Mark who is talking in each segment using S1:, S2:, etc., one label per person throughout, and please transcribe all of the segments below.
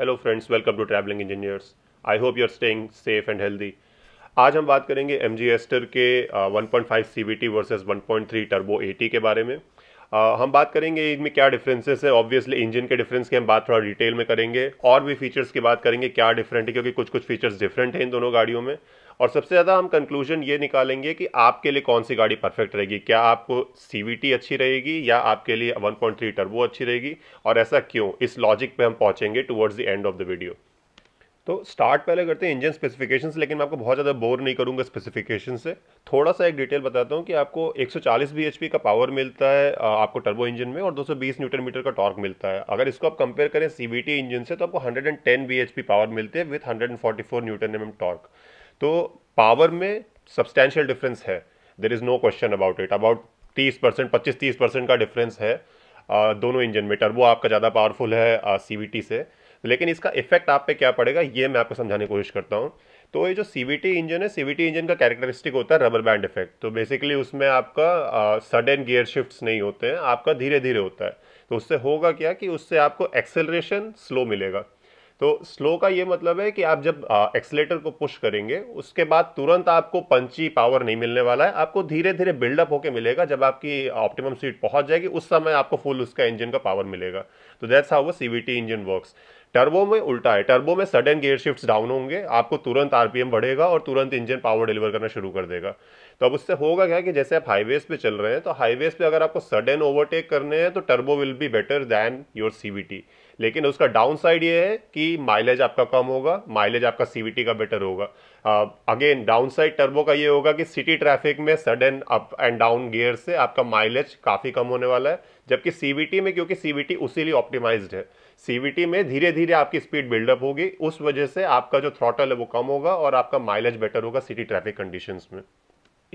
S1: hello friends welcome to traveling engineers I hope you are staying safe and healthy आज हम बात करेंगे M G Astor के 1.5 C V T versus one point three turbo A के बारे में आ, हम बात करेंगे इनमें क्या डिफरेंसेस है ऑब्वियसली इंजन के डिफरेंस की हम बात थोड़ा डिटेल में करेंगे और भी फीचर्स की बात करेंगे क्या डिफरेंट है क्योंकि कुछ कुछ फीचर्स डिफरेंट हैं इन दोनों गाड़ियों में और सबसे ज़्यादा हम कंक्लूजन ये निकालेंगे कि आपके लिए कौन सी गाड़ी परफेक्ट रहेगी क्या आपको सी अच्छी रहेगी या आपके लिए 1.3 टर्बो अच्छी रहेगी और ऐसा क्यों इस लॉजिक पे हम पहुंचेंगे towards the end of the video तो स्टार्ट पहले करते हैं इंजन स्पेसिफिकेशन से लेकिन मैं आपको बहुत ज़्यादा बोर नहीं करूँगा स्पेसिफिकेशन से थोड़ा सा एक डिटेल बताता हूँ कि आपको 140 बीएचपी का पावर मिलता है आपको टर्बो इंजन में और 220 न्यूटन मीटर का टॉर्क मिलता है अगर इसको आप कंपेयर करें टी इंजन से तो आपको एच पी पावर मिलते हैं with four newton M torque तो पावर में सब्सटैशियल डिफरेंस है there is no question about it about तीस परसेंट पच्चीस तीस परसेंट का डिफरेंस है दोनों इंजन में टर्बो आपका ज़्यादा पावरफुल है सी से लेकिन इसका इफेक्ट आप पे क्या पड़ेगा ये मैं आपको समझाने की कोशिश करता हूँ तो ये जो सी इंजन है सी इंजन का कैरेक्टरिस्टिक होता है रबर बैंड इफेक्ट तो बेसिकली उसमें आपका सडन गियर शिफ्ट नहीं होते हैं आपका धीरे धीरे होता है तो उससे होगा क्या कि उससे आपको एक्सेलरेशन स्लो मिलेगा तो स्लो का ये मतलब है कि आप जब एक्सलेटर को पुश करेंगे उसके बाद तुरंत आपको पंची पावर नहीं मिलने वाला है आपको धीरे धीरे बिल्डअप होकर मिलेगा जब आपकी ऑप्टिमम स्पीड पहुंच जाएगी उस समय आपको फुल उसका इंजन का पावर मिलेगा तो दैट्स हाउ वो सीवीटी इंजन वर्क्स टर्बो में उल्टा है टर्बो में सडन गियर शिफ्ट डाउन होंगे आपको तुरंत आरपीएम बढ़ेगा और तुरंत इंजन पावर डिलीवर करना शुरू कर देगा तो अब उससे होगा क्या कि जैसे आप हाईवेज पे चल रहे हैं तो हाईवेज पे अगर आपको सडन ओवरटेक करने हैं तो turbo will be better than your CVT लेकिन उसका डाउन साइड ये है कि माइलेज आपका कम होगा माइलेज आपका सीवीटी का बेटर होगा अगेन डाउन साइड टर्बो का ये होगा कि सिटी ट्रैफिक में sudden up and down gear से आपका माइलेज काफ़ी कम होने वाला है जबकि सीवीटी में क्योंकि सीवीटी उसी लिए ऑप्टिमाइज है सीवीटी में धीरे धीरे आपकी स्पीड बिल्डअप होगी उस वजह से आपका जो थ्रॉटल है वो कम होगा और आपका माइलेज बेटर होगा सिटी ट्रैफिक कंडीशंस में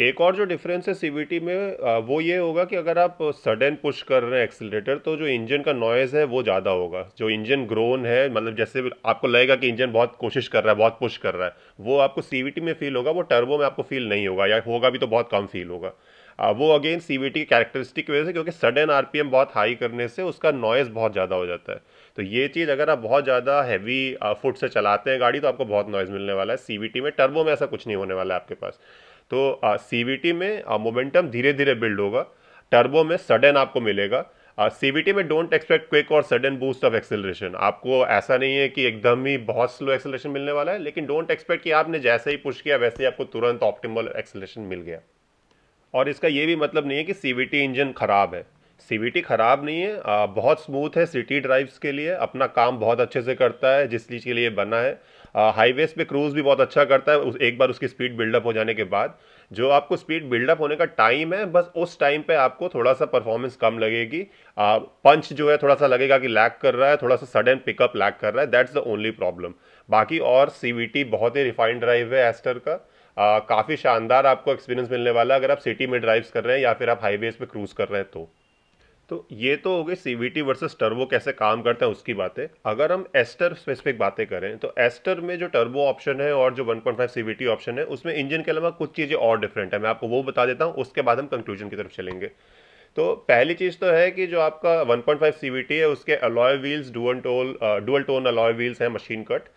S1: एक और जो डिफरेंस है सीवीटी में वो ये होगा कि अगर आप सडन पुश कर रहे हैं एक्सीटर तो जो इंजन का नॉइज़ है वो ज़्यादा होगा जो इंजन ग्रोन है मतलब जैसे आपको लगेगा कि इंजन बहुत कोशिश कर रहा है बहुत पुश कर रहा है वो आपको सीवीटी में फील होगा वो टर्बो में आपको फील नहीं होगा या होगा भी तो बहुत कम फील होगा वो again C V T characteristic की वजह से क्योंकि सडन आर पी एम बहुत हाई करने से उसका नॉइज़ बहुत ज़्यादा हो जाता है तो ये चीज़ अगर आप बहुत ज़्यादा हैवी फुट से चलाते हैं गाड़ी तो आपको बहुत नॉइज़ मिलने वाला है सी वी टी में टर्बो में ऐसा कुछ नहीं होने वाला है आपके पास तो सीवीटी में मोमेंटम धीरे धीरे बिल्ड होगा टर्बो में सडन आपको मिलेगा सीबीटी में डोंट एक्सपेक्ट क्विक और सडन बूस्ट ऑफ एक्सेलरेशन आपको ऐसा नहीं है कि एकदम ही बहुत स्लो एक्सेलरेशन मिलने वाला है लेकिन डोंट एक्सपेक्ट कि आपने जैसे ही पुश किया वैसे ही आपको तुरंत ऑप्टिमल एक्सेलरेशन मिल गया और इसका यह भी मतलब नहीं है कि सीबीटी इंजन ख़राब है सीबीटी ख़राब नहीं है आ, बहुत स्मूथ है सिटी ड्राइव्स के लिए अपना काम बहुत अच्छे से करता है जिस चीज़ के लिए बना है हाईवेज पे क्रूज भी बहुत अच्छा करता है एक बार उसकी स्पीड बिल्डअप हो जाने के बाद जो आपको स्पीड बिल्डअप होने का टाइम है बस उस टाइम पे आपको थोड़ा सा परफॉर्मेंस कम लगेगी आ, पंच जो है थोड़ा सा लगेगा कि लैक कर रहा है थोड़ा सा सडन पिकअप लैक कर रहा है दैट्स द ओनली प्रॉब्लम बाकी और सी बहुत ही रिफाइंड ड्राइव है एस्टर का काफ़ी शानदार आपको एक्सपीरियंस मिलने वाला है अगर आप सिटी में ड्राइव्स कर रहे हैं या फिर आप हाईवेज पे क्रूज़ कर रहे हैं तो तो ये तो हो गई C V T versus turbo कैसे काम करते हैं उसकी बातें अगर हम एस्टर स्पेसिफिक बातें करें तो एस्टर में जो टर्बो ऑप्शन है और जो 1.5 सीवीटी ऑप्शन है उसमें इंजन के अलावा कुछ चीज़ें और डिफरेंट है मैं आपको वो बता देता हूँ उसके बाद हम कंक्लूजन की तरफ चलेंगे तो पहली चीज़ तो है कि जो आपका 1.5 सीवीटी है उसके alloy wheels dual toll dual tone alloy wheels हैं मशीन कट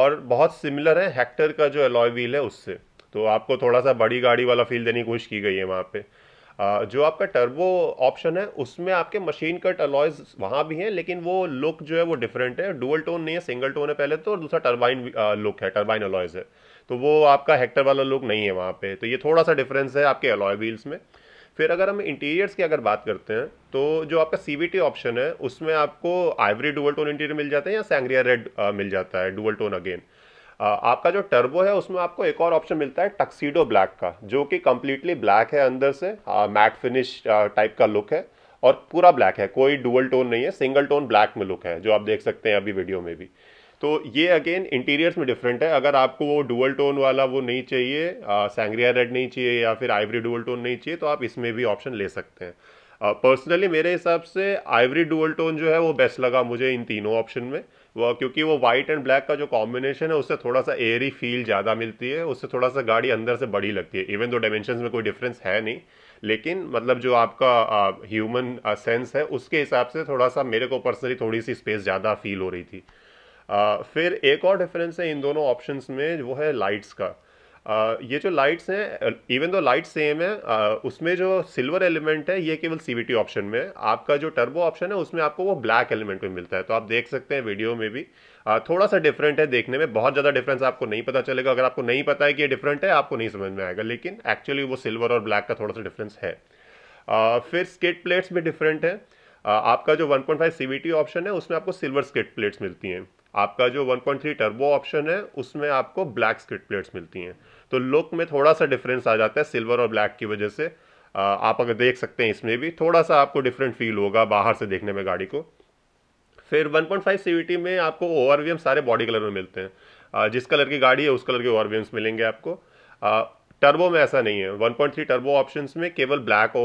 S1: और बहुत सिमिलर है हेक्टर का जो अलॉय व्हील है उससे तो आपको थोड़ा सा बड़ी गाड़ी वाला फील देने की कोशिश की गई है वहाँ पर जो आपका टर्बो ऑप्शन है उसमें आपके मशीन कट अलॉयज वहाँ भी हैं लेकिन वो लुक जो है वो डिफरेंट है डुअल टोन नहीं है सिंगल टोन है पहले तो और दूसरा टर्बाइन लुक है टर्बाइन अलॉयज है तो वो आपका हेक्टर वाला लुक नहीं है वहाँ पे तो ये थोड़ा सा डिफरेंस है आपके अलॉय व्हील्स में फिर अगर हम इंटीरियर्स की अगर बात करते हैं तो जो आपका सी ऑप्शन है उसमें आपको आइवरी डुअल टोन इंटीरियर मिल जाता है या सैंग्रिया रेड मिल जाता है डुअल टोन अगेन आपका जो टर्बो है उसमें आपको एक और ऑप्शन मिलता है टक्सीडो ब्लैक का जो कि कम्प्लीटली ब्लैक है अंदर से मैट फिनिश टाइप का लुक है और पूरा ब्लैक है कोई डुअल टोन नहीं है सिंगल टोन ब्लैक में लुक है जो आप देख सकते हैं अभी वीडियो में भी तो ये अगेन इंटीरियर्स में डिफरेंट है अगर आपको वो डुअल टोन वाला वो नहीं चाहिए सैंग्रिया रेड नहीं चाहिए या फिर आइवरी डुअल टोन नहीं चाहिए तो आप इसमें भी ऑप्शन ले सकते हैं पर्सनली uh, मेरे हिसाब से आइवरी डुअल टोन जो है वो बेस्ट लगा मुझे इन तीनों ऑप्शन में वो क्योंकि वो वाइट एंड ब्लैक का जो कॉम्बिनेशन है उससे थोड़ा सा एयरी फील ज़्यादा मिलती है उससे थोड़ा सा गाड़ी अंदर से बड़ी लगती है इवन दो डायमेंशन में कोई डिफरेंस है नहीं लेकिन मतलब जो आपका ह्यूमन सेंस है उसके हिसाब से थोड़ा सा मेरे को पर्सनली थोड़ी सी स्पेस ज़्यादा फील हो रही थी आ, फिर एक और डिफरेंस है इन दोनों ऑप्शंस में वो है लाइट्स का ये जो लाइट्स हैं इवन दो लाइट सेम है उसमें जो सिल्वर एलिमेंट है ये केवल सी ऑप्शन में आपका जो टर्बो ऑप्शन है उसमें आपको वो ब्लैक एलिमेंट में मिलता है तो आप देख सकते हैं वीडियो में भी थोड़ा सा डिफरेंट है देखने में बहुत ज़्यादा डिफरेंस आपको नहीं पता चलेगा अगर आपको नहीं पता है कि ये डिफरेंट है आपको नहीं समझ में आएगा लेकिन एक्चुअली वो सिल्वर और ब्लैक का थोड़ा सा डिफरेंस है फिर स्केट प्लेट्स भी डिफरेंट है आपका जो 1.5 पॉइंट ऑप्शन है उसमें आपको सिल्वर स्केट प्लेट्स मिलती हैं आपका जो 1.3 टर्बो ऑप्शन है उसमें आपको ब्लैक स्क्रिट प्लेट्स मिलती हैं तो लुक में थोड़ा सा डिफरेंस आ जाता है सिल्वर और ब्लैक की वजह से आप अगर देख सकते हैं इसमें भी थोड़ा सा आपको डिफरेंट फील होगा बाहर से देखने में गाड़ी को फिर 1.5 सीवीटी में आपको ओ सारे बॉडी कलर में मिलते हैं जिस कलर की गाड़ी है उस कलर के ओ मिलेंगे आपको टर्बो में ऐसा नहीं है 1.3 टर्बो ऑप्शंस में केवल ब्लैक ओ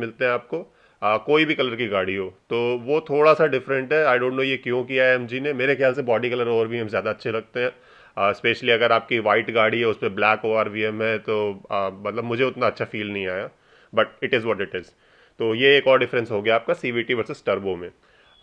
S1: मिलते हैं आपको आ, कोई भी कलर की गाड़ी हो तो वो थोड़ा सा डिफरेंट है आई डोंट नो ये क्यों किया है एम ने मेरे ख्याल से बॉडी कलर और वी ज़्यादा अच्छे लगते हैं स्पेशली अगर आपकी वाइट गाड़ी है उस पर black O R V M है तो आ, मतलब मुझे उतना अच्छा फील नहीं आया but it is what it is तो ये एक और डिफरेंस हो गया आपका C V T versus turbo में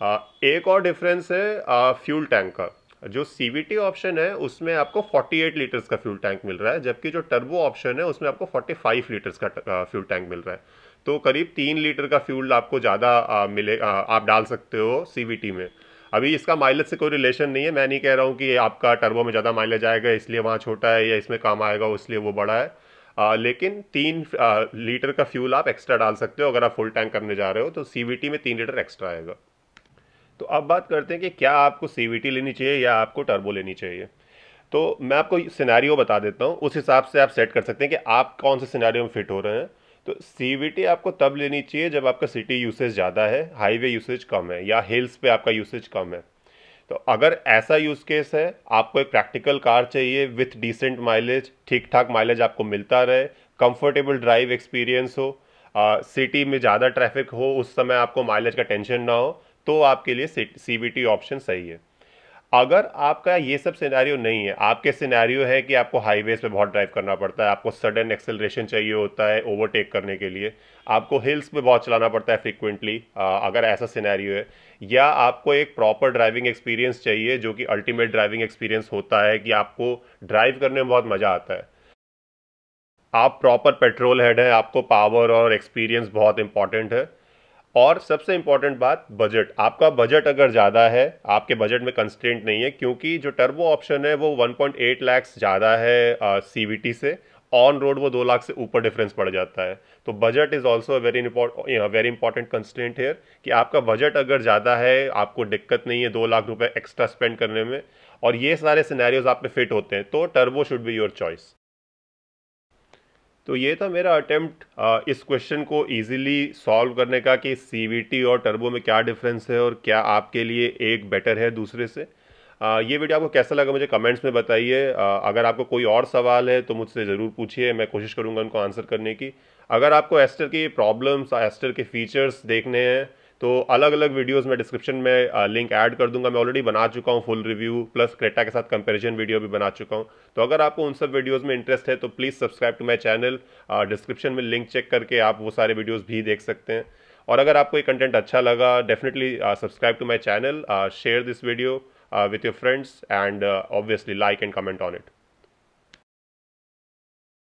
S1: आ, एक और डिफरेंस है फ्यूल टैंक का जो सी ऑप्शन है उसमें आपको 48 लीटर्स का फ्यूल टैंक मिल रहा है जबकि जो टर्बो ऑप्शन है उसमें आपको 45 लीटर्स का फ्यूल टैंक मिल रहा है तो करीब तीन लीटर का फ्यूल आपको ज़्यादा मिले आ, आप डाल सकते हो सी में अभी इसका माइलेज से कोई रिलेशन नहीं है मैं नहीं कह रहा हूँ कि आपका टर्बो में ज़्यादा माइलेज आएगा इसलिए वहाँ छोटा है या इसमें काम आएगा इसलिए वो बड़ा है आ, लेकिन तीन लीटर का फ्यूल आप एक्स्ट्रा डाल सकते हो अगर आप फुल टैंक करने जा रहे हो तो सी में तीन लीटर एक्स्ट्रा आएगा तो अब बात करते हैं कि क्या आपको सी लेनी चाहिए या आपको टर्बो लेनी चाहिए तो मैं आपको सिनेरियो बता देता हूँ उस हिसाब से आप सेट कर सकते हैं कि आप कौन से सिनेरियो में फिट हो रहे हैं तो सी आपको तब लेनी चाहिए जब आपका सिटी यूसेज ज़्यादा है हाईवे यूसेज कम है या हिल्स पे आपका यूसेज कम है तो अगर ऐसा यूज़ केस है आपको एक प्रैक्टिकल कार चाहिए विथ डिसेंट माइलेज ठीक ठाक माइलेज आपको मिलता रहे कंफर्टेबल ड्राइव एक्सपीरियंस हो सिटी में ज़्यादा ट्रैफिक हो उस समय आपको माइलेज का टेंशन ना हो तो आपके लिए सी ऑप्शन सही है अगर आपका ये सब सिनेरियो नहीं है आपके सिनेरियो है कि आपको हाईवेज पे बहुत ड्राइव करना पड़ता है आपको सडन एक्सेलरेशन चाहिए होता है ओवरटेक करने के लिए आपको हिल्स पे बहुत चलाना पड़ता है फ्रिक्वेंटली अगर ऐसा सिनेरियो है या आपको एक प्रॉपर ड्राइविंग एक्सपीरियंस चाहिए जो कि अल्टीमेट ड्राइविंग एक्सपीरियंस होता है कि आपको ड्राइव करने में बहुत मज़ा आता है आप प्रॉपर पेट्रोल हेड है आपको पावर और एक्सपीरियंस बहुत इंपॉर्टेंट है और सबसे इंपॉर्टेंट बात बजट आपका बजट अगर ज़्यादा है आपके बजट में कंस्टेंट नहीं है क्योंकि जो टर्बो ऑप्शन है वो 1.8 लैक्स ज़्यादा है सी से ऑन रोड वो दो लाख से ऊपर डिफरेंस पड़ जाता है तो budget is also very very important constant here कि आपका बजट अगर ज़्यादा है आपको दिक्कत नहीं है दो लाख रुपए एक्स्ट्रा स्पेंड करने में और ये सारे सिनेरियोज आप पे फिट होते हैं तो turbo should be your choice तो ये था मेरा अटेम्प्ट इस क्वेश्चन को इजीली सॉल्व करने का कि सीवीटी और टर्बो में क्या डिफरेंस है और क्या आपके लिए एक बेटर है दूसरे से आ, ये वीडियो आपको कैसा लगा मुझे कमेंट्स में बताइए अगर आपको कोई और सवाल है तो मुझसे ज़रूर पूछिए मैं कोशिश करूँगा उनको आंसर करने की अगर आपको एस्टर की प्रॉब्लम्स एस्टर के फीचर्स देखने हैं तो अलग अलग वीडियोस में डिस्क्रिप्शन में लिंक ऐड कर दूंगा मैं ऑलरेडी बना चुका हूँ फुल रिव्यू प्लस क्रेटा के साथ कंपैरिजन वीडियो भी बना चुका हूँ तो अगर आपको उन सब वीडियोस में इंटरेस्ट है तो please subscribe to my channel description में लिंक चेक करके आप वो सारे वीडियोज़ भी देख सकते हैं और अगर आपको ये कंटेंट अच्छा लगा definitely subscribe to my channel share this video with your friends and obviously like and comment on it